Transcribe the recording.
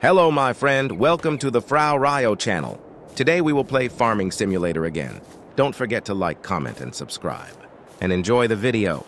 Hello, my friend. Welcome to the Frau Ryo channel. Today we will play Farming Simulator again. Don't forget to like, comment, and subscribe. And enjoy the video.